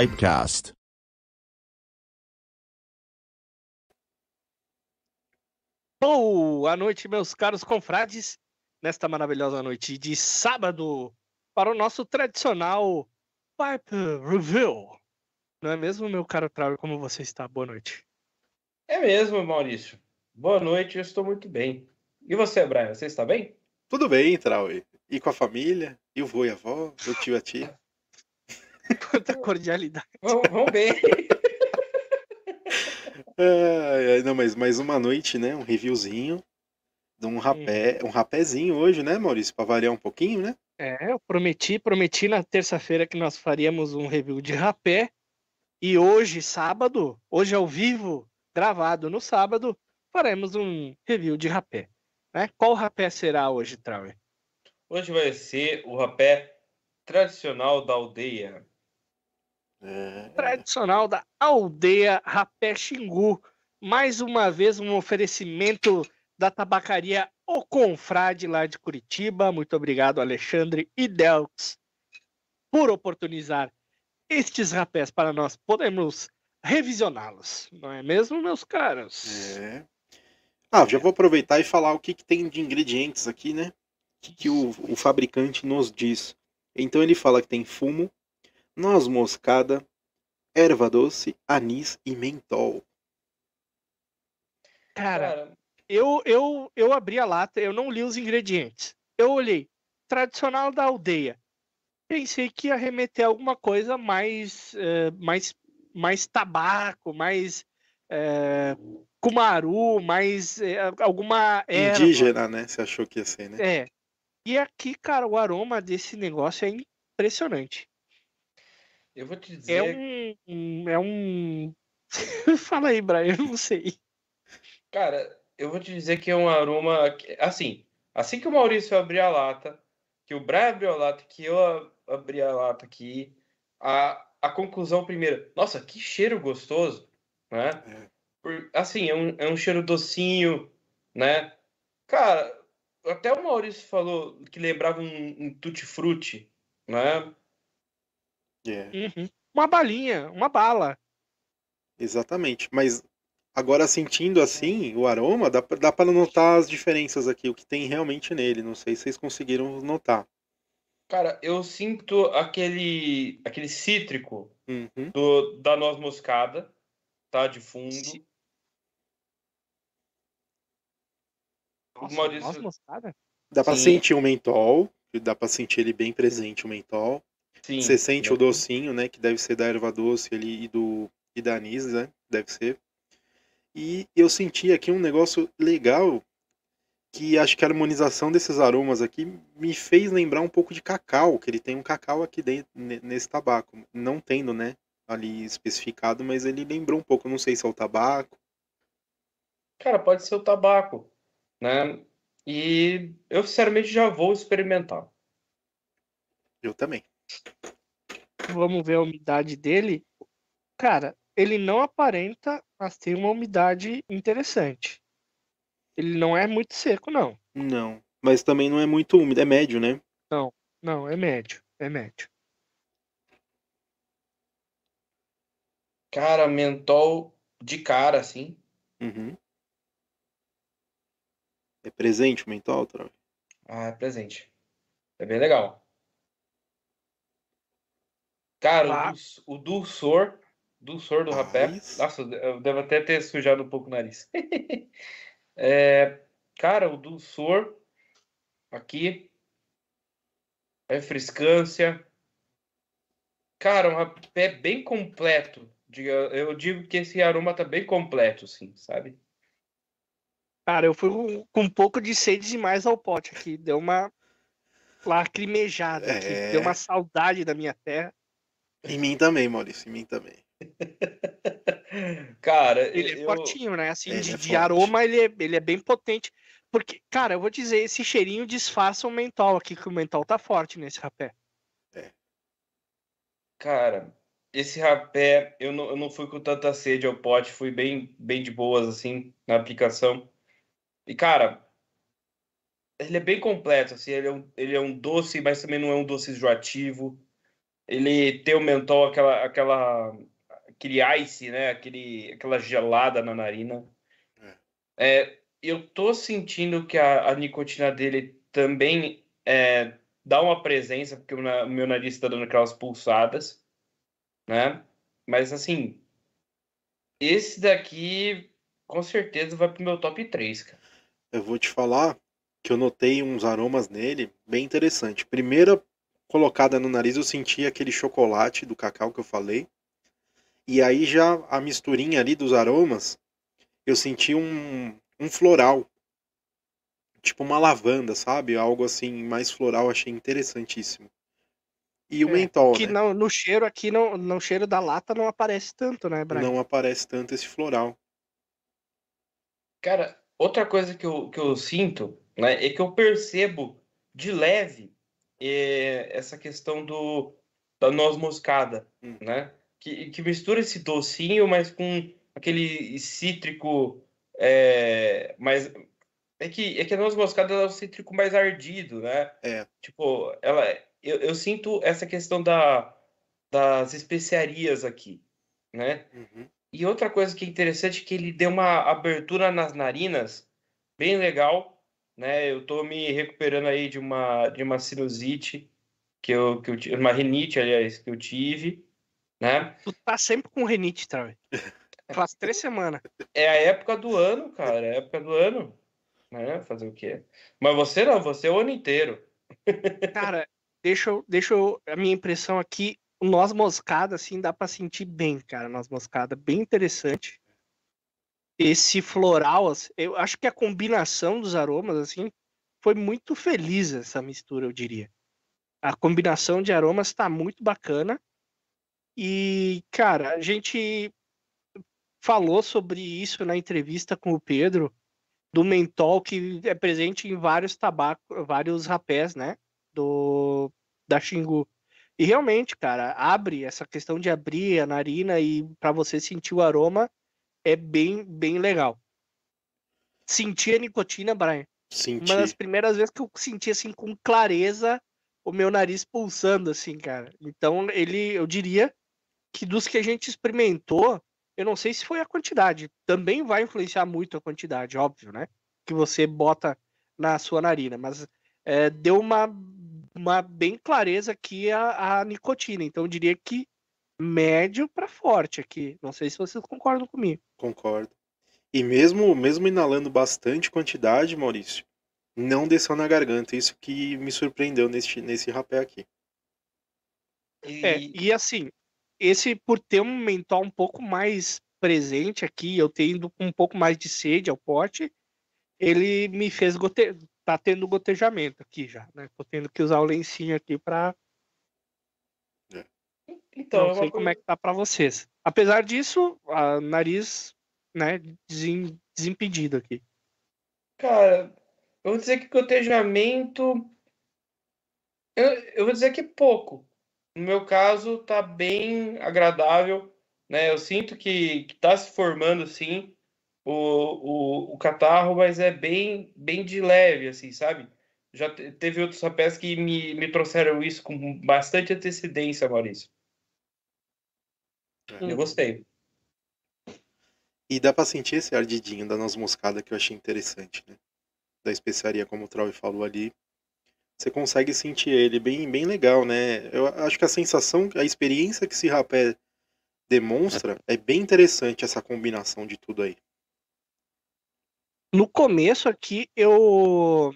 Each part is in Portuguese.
Pipecast. Boa noite, meus caros confrades, nesta maravilhosa noite de sábado, para o nosso tradicional Pipe Review. Não é mesmo, meu caro Trau, como você está? Boa noite. É mesmo, Maurício. Boa noite, eu estou muito bem. E você, Brian, você está bem? Tudo bem, Trau. E com a família, e o vô e a avó, o tio e a tia. Quanta cordialidade. Vamos, vamos bem. ah, não, mas mais uma noite, né? Um reviewzinho de um rapé, um rapézinho hoje, né, Maurício? Para variar um pouquinho, né? É, eu prometi, prometi na terça-feira que nós faríamos um review de rapé. E hoje, sábado, hoje ao vivo, gravado no sábado, faremos um review de rapé. Né? Qual rapé será hoje, Trauer? Hoje vai ser o rapé tradicional da aldeia. É. Tradicional da aldeia Rapé Xingu. Mais uma vez, um oferecimento da tabacaria O Confrade, lá de Curitiba. Muito obrigado, Alexandre e Delx, por oportunizar estes rapés para nós podermos revisioná-los. Não é mesmo, meus caros? É. Ah, já vou aproveitar e falar o que, que tem de ingredientes aqui, né? O que, que o, o fabricante nos diz. Então ele fala que tem fumo, noz moscada, erva doce, anis e mentol. Cara, eu, eu, eu abri a lata, eu não li os ingredientes. Eu olhei, tradicional da aldeia. Pensei que ia remeter a alguma coisa mais, eh, mais, mais tabaco, mais uh, eh, cumaru, mais eh, alguma erva. Indígena, né? Você achou que ia ser, né? É. E aqui, cara, o aroma desse negócio é impressionante. Eu vou te é dizer. É um. É um... Fala aí, Brian, eu não sei. Cara, eu vou te dizer que é um aroma. Assim, assim que o Maurício abrir a lata, que o Brian abriu a lata, que eu abri a lata aqui, a, a conclusão primeira. Nossa, que cheiro gostoso, né? É. Por, assim, é um, é um cheiro docinho, né? Cara, até o Maurício falou que lembrava um, um tutti-frutti, né? Yeah. É. Uhum. Uma balinha, uma bala. Exatamente. Mas agora sentindo assim o aroma, dá, dá para notar as diferenças aqui, o que tem realmente nele. Não sei se vocês conseguiram notar. Cara, eu sinto aquele aquele cítrico uhum. do, da noz moscada, tá? De fundo. Sim. Nossa, Maurício... noz moscada? Dá para sentir o mentol, dá para sentir ele bem presente, o mentol. Sim, você sente o docinho, né? Que deve ser da erva doce ali e, do, e da anis, né? Deve ser. E eu senti aqui um negócio legal que acho que a harmonização desses aromas aqui me fez lembrar um pouco de cacau, que ele tem um cacau aqui dentro nesse tabaco, não tendo, né, ali especificado, mas ele lembrou um pouco, não sei se é o tabaco. Cara, pode ser o tabaco, né? E eu sinceramente já vou experimentar. Eu também vamos ver a umidade dele, cara, ele não aparenta, mas tem uma umidade interessante. Ele não é muito seco, não. Não, mas também não é muito úmido, é médio, né? Não, não, é médio, é médio. Cara, mentol de cara, assim. Uhum. É presente o mentol, Troy? Ah, é presente. É bem legal. Cara, ah. o, o Dulsor, do do ah, rapé. Nossa, eu devo até ter sujado um pouco o nariz. é, cara, o Dulsor aqui. É frescância. Cara, um rapé bem completo. Eu digo que esse aroma tá bem completo, sim, sabe? Cara, eu fui com um pouco de sede demais ao pote aqui. Deu uma lacrimejada é... aqui. Deu é. uma saudade da minha terra. Em mim também, Maurício, em mim também. cara, ele é eu... é fortinho, né? Assim, ele de, é de aroma, ele é, ele é bem potente. Porque, cara, eu vou dizer, esse cheirinho disfarça o mental aqui, que o mental tá forte nesse rapé. É. Cara, esse rapé, eu não, eu não fui com tanta sede ao pote, fui bem, bem de boas, assim, na aplicação. E, cara, ele é bem completo, assim, ele é um, ele é um doce, mas também não é um doce enjoativo ele ter o mentol, aquela, aquela, aquele ice, né? Aquele, aquela gelada na narina. É. é eu tô sentindo que a, a nicotina dele também é, dá uma presença, porque o, na, o meu nariz está dando aquelas pulsadas, né? Mas assim, esse daqui com certeza vai pro meu top 3, cara. Eu vou te falar que eu notei uns aromas nele bem interessante. Primeira colocada no nariz, eu senti aquele chocolate do cacau que eu falei. E aí já a misturinha ali dos aromas, eu senti um, um floral. Tipo uma lavanda, sabe? Algo assim mais floral, achei interessantíssimo. E o é, mentol, que né? não, no cheiro aqui, não, no cheiro da lata não aparece tanto, né, Brian? Não aparece tanto esse floral. Cara, outra coisa que eu, que eu sinto, né, é que eu percebo de leve é, essa questão do, da noz moscada, hum. né? Que, que mistura esse docinho, mas com aquele cítrico é, mas É que, é que a noz moscada é o cítrico mais ardido, né? É. Tipo, ela, eu, eu sinto essa questão da, das especiarias aqui, né? Uhum. E outra coisa que é interessante é que ele deu uma abertura nas narinas bem legal né? Eu tô me recuperando aí de uma, de uma sinusite que eu, que eu uma rinite, aliás, que eu tive, né? Tu tá sempre com rinite, Travi. Faz três semanas. É a época do ano, cara. É a época do ano. Né? Fazer o quê? Mas você não, você é o ano inteiro. Cara, deixa eu, deixa eu. A minha impressão aqui, nós moscada, assim, dá para sentir bem, cara. nós moscada, bem interessante esse floral, eu acho que a combinação dos aromas, assim, foi muito feliz essa mistura, eu diria. A combinação de aromas está muito bacana. E, cara, a gente falou sobre isso na entrevista com o Pedro, do mentol que é presente em vários tabacos, vários rapés, né? Do, da Xingu. E realmente, cara, abre essa questão de abrir a narina e para você sentir o aroma é bem, bem legal. Senti a nicotina, Brian. Senti. Uma das primeiras vezes que eu senti assim com clareza o meu nariz pulsando assim, cara. Então ele, eu diria que dos que a gente experimentou, eu não sei se foi a quantidade, também vai influenciar muito a quantidade, óbvio, né? Que você bota na sua narina, mas é, deu uma, uma bem clareza aqui a, a nicotina. Então eu diria que médio para forte aqui. Não sei se vocês concordam comigo. Concordo. E mesmo, mesmo inalando bastante quantidade, Maurício, não desceu na garganta. Isso que me surpreendeu nesse, nesse rapé aqui. E... É, e assim, esse por ter um mental um pouco mais presente aqui, eu tendo um pouco mais de sede ao pote, ele me fez gote... tá tendo gotejamento aqui já, né? Tô tendo que usar o lencinho aqui para então, não é sei coisa... como é que tá para vocês. Apesar disso, a nariz, né, desimpedido aqui. Cara, eu vou dizer que cotejamento. Eu, eu vou dizer que pouco. No meu caso, tá bem agradável. Né? Eu sinto que, que tá se formando, sim, o, o, o catarro, mas é bem, bem de leve, assim, sabe? Já teve outros rapés que me, me trouxeram isso com bastante antecedência, Maurício. Eu hum. gostei. E dá pra sentir esse ardidinho da noz moscada que eu achei interessante, né? Da especiaria, como o Trau falou ali. Você consegue sentir ele bem, bem legal, né? Eu acho que a sensação, a experiência que esse rapé demonstra é bem interessante essa combinação de tudo aí. No começo aqui, eu.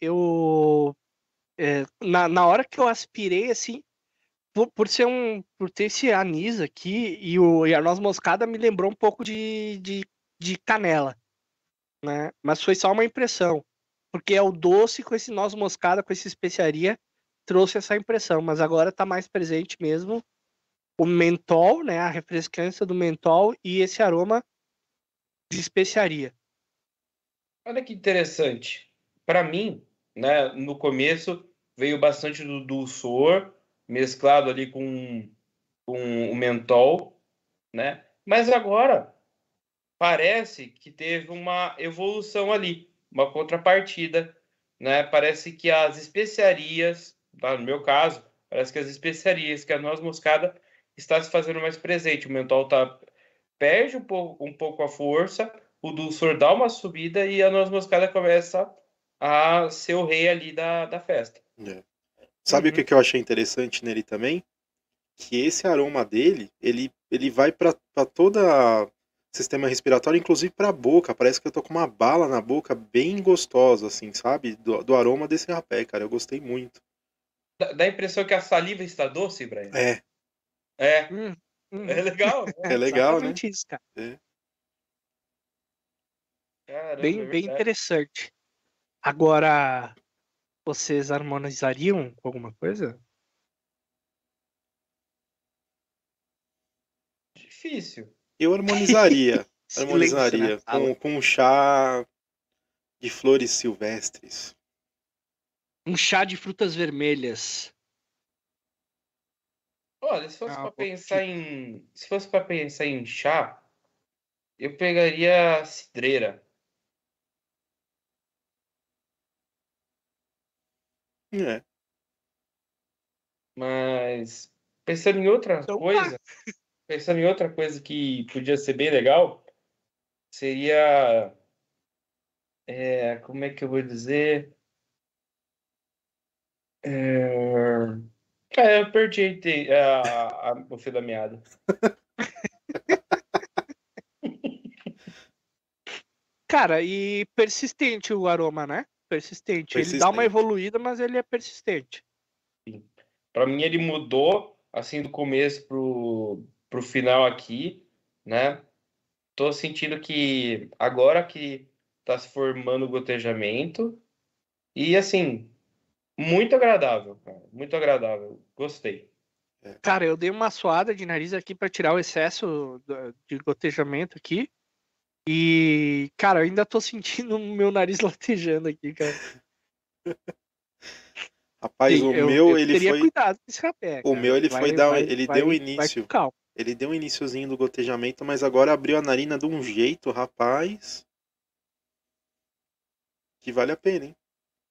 Eu. É, na, na hora que eu aspirei, assim, por, por, ser um. Por ter esse anis aqui e, o, e a noz moscada me lembrou um pouco de, de, de canela. Né? Mas foi só uma impressão. Porque é o doce com esse noz moscada, com essa especiaria, trouxe essa impressão. Mas agora está mais presente mesmo o mentol, né? A refrescância do mentol e esse aroma de especiaria. Olha que interessante. Para mim, né, no começo veio bastante do dulçor mesclado ali com, com o mentol, né? Mas agora parece que teve uma evolução ali, uma contrapartida, né? Parece que as especiarias, tá? no meu caso, parece que as especiarias, que é a noz moscada está se fazendo mais presente. O mentol tá perde um pouco, um pouco a força, o dulçor dá uma subida e a noz moscada começa a ser o rei ali da, da festa. É. Sabe uhum. o que, uhum. que eu achei interessante nele também? Que esse aroma dele, ele, ele vai para toda sistema respiratório, inclusive para a boca. Parece que eu tô com uma bala na boca bem gostosa, assim, sabe? Do, do aroma desse rapé, cara. Eu gostei muito. Dá, a impressão que a saliva está doce, Brian. É. É. Hum, hum. É legal. Né? É legal, né? Isso, cara. É. Caramba, bem, é bem interessante. Agora, vocês harmonizariam com alguma coisa? Difícil. Eu harmonizaria. Né? harmonizaria com, com um chá de flores silvestres. Um chá de frutas vermelhas. Olha, se fosse ah, para pensar em. Se fosse para pensar em chá, eu pegaria cidreira. É. Mas pensando em outra então, coisa, pensando em outra coisa que podia ser bem legal, seria é, como é que eu vou dizer? É, é eu perdi a, a, a, o fio da meada. Cara, e persistente o aroma, né? Persistente. persistente. Ele dá uma evoluída, mas ele é persistente. Para mim, ele mudou assim do começo pro, pro final aqui, né? Tô sentindo que agora que tá se formando o gotejamento e assim, muito agradável, cara. Muito agradável. Gostei. É. Cara, eu dei uma suada de nariz aqui para tirar o excesso de gotejamento aqui. E, cara, eu ainda tô sentindo meu nariz latejando aqui, cara. Rapaz, Sim, o eu, meu, eu ele foi. Cuidado com esse rapé, o meu, ele vai, foi dar. Vai, ele vai, deu um início. Ele deu um iníciozinho do gotejamento, mas agora abriu a narina de um jeito, rapaz. Que vale a pena, hein?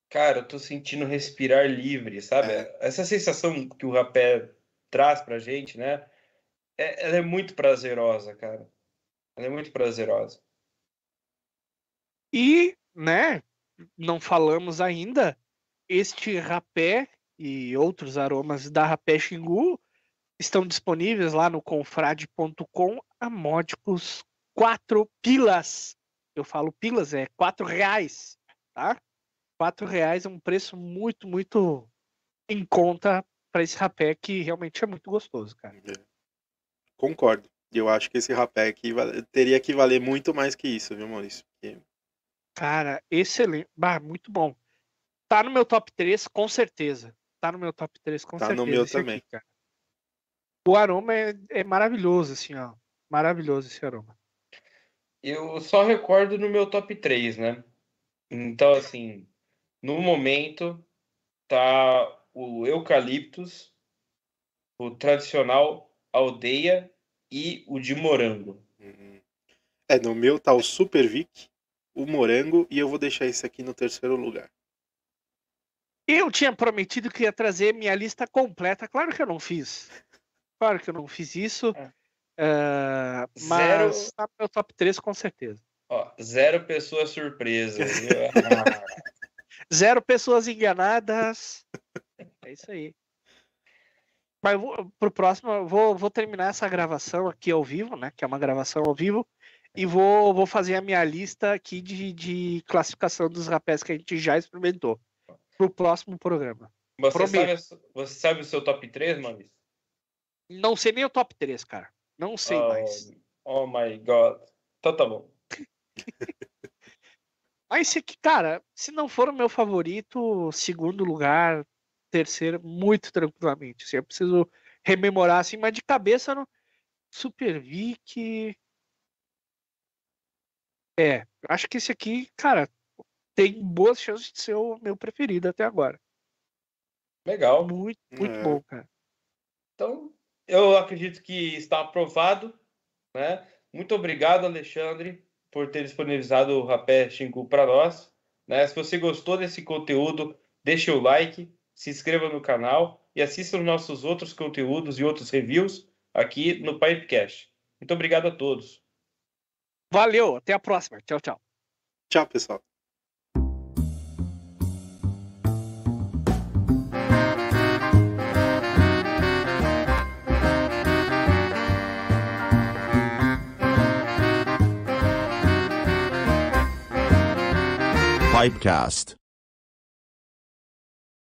Cara, eu tô sentindo respirar livre, sabe? É. Essa sensação que o rapé traz pra gente, né? É, ela é muito prazerosa, cara. Ela é muito prazerosa. E, né, não falamos ainda, este rapé e outros aromas da rapé Xingu estão disponíveis lá no confrade.com a módicos 4 pilas. Eu falo pilas, é 4 reais, tá? 4 reais é um preço muito, muito em conta para esse rapé que realmente é muito gostoso, cara. É. Concordo. Eu acho que esse rapé aqui teria que valer muito mais que isso, viu, Maurício? Cara, excelente. Bah, muito bom. Tá no meu top 3, com certeza. Tá no meu top 3, com tá certeza. Tá no meu também. Aqui, o aroma é, é, maravilhoso, assim, ó. Maravilhoso esse aroma. Eu só recordo no meu top 3, né? Então, assim, no momento tá o eucaliptus, o tradicional aldeia e o de morango. Uhum. É, no meu tá o Super Vic, o morango e eu vou deixar esse aqui no terceiro lugar. Eu tinha prometido que ia trazer minha lista completa. Claro que eu não fiz. Claro que eu não fiz isso. É. Uh, mas zero... tá meu top 3 com certeza. Ó, zero pessoas surpresas. Ah. zero pessoas enganadas. É isso aí. Mas vou, pro próximo, eu vou, vou terminar essa gravação aqui ao vivo, né? Que é uma gravação ao vivo e vou, vou fazer a minha lista aqui de, de classificação dos rapés que a gente já experimentou pro próximo programa. Você, sabe, você sabe, o seu top 3, mano Não sei nem o top 3, cara. Não sei oh, mais. Oh my god. Então tá bom. Mas esse aqui, cara, se não for o meu favorito, segundo lugar, terceiro, muito tranquilamente. Assim, eu preciso rememorar assim, mas de cabeça no Super Vic. É, acho que esse aqui, cara, tem boas chances de ser o meu preferido até agora. Legal. Muito, muito é. bom, cara. Então, eu acredito que está aprovado, né? Muito obrigado, Alexandre, por ter disponibilizado o Rapé Xingu para nós. Né? Se você gostou desse conteúdo, deixe o like, se inscreva no canal e assista os nossos outros conteúdos e outros reviews aqui no Pipecast. Muito obrigado a todos. Valeu, até a próxima. Tchau, tchau. Tchau, pessoal. Pipecast.